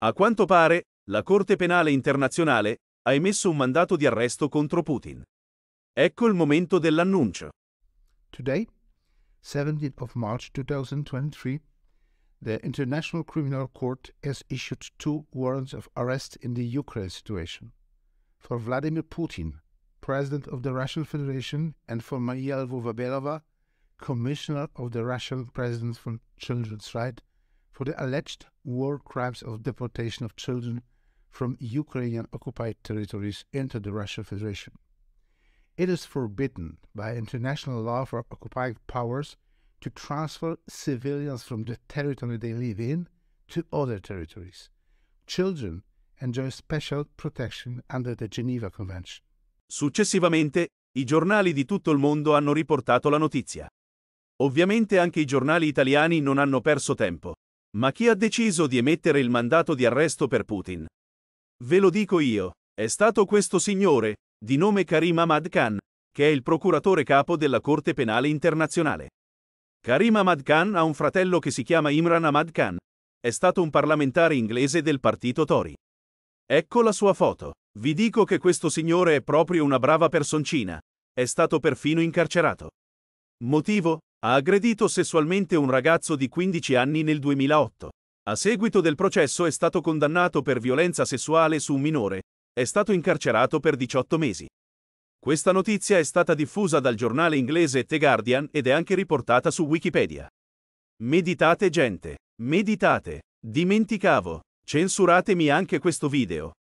A quanto pare, la Corte Penale Internazionale ha emesso un mandato di arresto contro Putin. Ecco il momento dell'annuncio. Today, 17 March 2023, the International Criminal Court has issued two warrants of arrest in the Ukraine situation. For Vladimir Putin, President of the Russian Federation, and for Maria Lvova-Belova, Commissioner of the Russian President for Children's Rights, for the alleged war crimes of deportation of children from Ukrainian occupied territories into the Russian Federation. It is forbidden by international law for occupied powers to transfer civilians from the territory they live in to other territories. Children enjoy special protection under the Geneva Convention. Successivamente, i giornali di tutto il mondo hanno riportato la notizia. Ovviamente anche i giornali italiani non hanno perso tempo. Ma chi ha deciso di emettere il mandato di arresto per Putin? Ve lo dico io, è stato questo signore, di nome Karim Ahmad Khan, che è il procuratore capo della Corte Penale Internazionale. Karim Ahmad Khan ha un fratello che si chiama Imran Ahmad Khan. È stato un parlamentare inglese del partito Tory. Ecco la sua foto. Vi dico che questo signore è proprio una brava personcina. È stato perfino incarcerato. Motivo? Ha aggredito sessualmente un ragazzo di 15 anni nel 2008. A seguito del processo è stato condannato per violenza sessuale su un minore. È stato incarcerato per 18 mesi. Questa notizia è stata diffusa dal giornale inglese The Guardian ed è anche riportata su Wikipedia. Meditate gente, meditate. Dimenticavo. Censuratemi anche questo video.